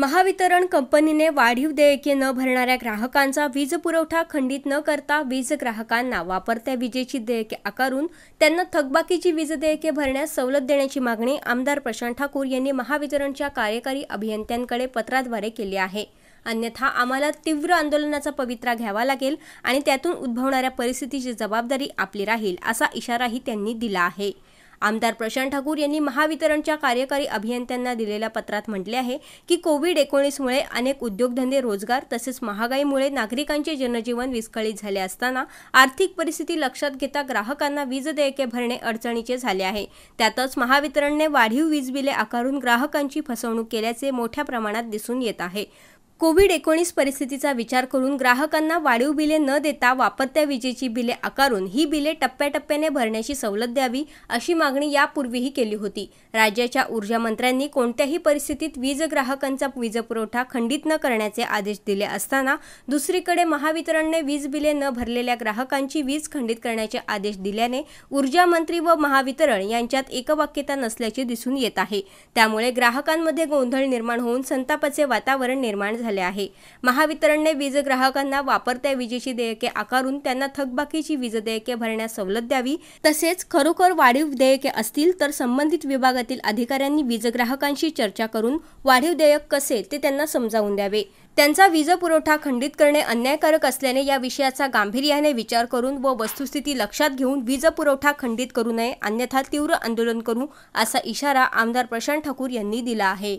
महावितरण कंपनीने वाढीव देयके न भरणाऱ्या ग्राहकांचा वीज पुरवठा खंडित न करता वीज ग्राहकांना वापरत्या विजेची देयके आकारून त्यांना थकबाकीची वीज देयके भरण्यास सवलत देण्याची मागणी आमदार प्रशांत ठाकूर यांनी महावितरणच्या कार्यकारी अभियंत्यांकडे पत्राद्वारे केली आहे अन्यथा आम्हाला तीव्र आंदोलनाचा पवित्रा घ्यावा लागेल आणि त्यातून उद्भवणाऱ्या परिस्थितीची जबाबदारी आपली राहील असा इशाराही त्यांनी दिला आहे आमदार प्रशांत ठाकूर यांनी महावितरणच्या कार्यकारी अभियंत्यांना दिलेल्या पत्रात म्हटले आहे की कोविड एकोणीसमुळे अनेक उद्योगधंदे रोजगार तसेच महागाईमुळे नागरिकांचे जनजीवन विस्कळीत झाले असताना आर्थिक परिस्थिती लक्षात घेता ग्राहकांना वीज देयके भरणे अडचणीचे झाले आहे त्यातच महावितरणने वाढीव वीज बिले आकारून ग्राहकांची फसवणूक केल्याचे मोठ्या प्रमाणात दिसून येत आहे कोविड एकोणीस परिस्थितीचा विचार करून ग्राहकांना वाढीव बिले न देता वापरत्या विजेची बिले आकारून ही बिले टप्प्याटप्प्याने भरण्याची सवलत द्यावी अशी मागणी यापूर्वीही केली होती राज्याच्या ऊर्जा मंत्र्यांनी कोणत्याही परिस्थितीत वीज ग्राहकांचा वीजपुरवठा खंडित न करण्याचे आदेश दिले असताना दुसरीकडे महावितरणने वीज बिले न भरलेल्या ग्राहकांची वीज खंडित करण्याचे आदेश दिल्याने ऊर्जा मंत्री व महावितरण यांच्यात एकवाक्यता नसल्याचे दिसून येत आहे त्यामुळे ग्राहकांमध्ये गोंधळ निर्माण होऊन संतापाचे वातावरण निर्माण झाले झाले आहे महावितरणने वीज ग्राहकांना वापरत्या विजेची देयके आकारून त्यांना थकबाकीची वीज देयके भरण्यास सवलत द्यावी तसेच खरोखर वाढीव देयके असतील तर संबंधित विभागातील अधिकाऱ्यांनी वीज ग्राहकांशी चर्चा करून वाढीव देयक कसे ते त्यांना समजावून द्यावे त्यांचा वीज पुरवठा खंडित करणे अन्यायकारक असल्याने या विषयाचा गांभीर्याने विचार करून व वस्तुस्थिती लक्षात घेऊन वीज पुरवठा खंडित करू नये अन्यथा तीव्र आंदोलन करू असा इशारा आमदार प्रशांत ठाकूर यांनी दिला आहे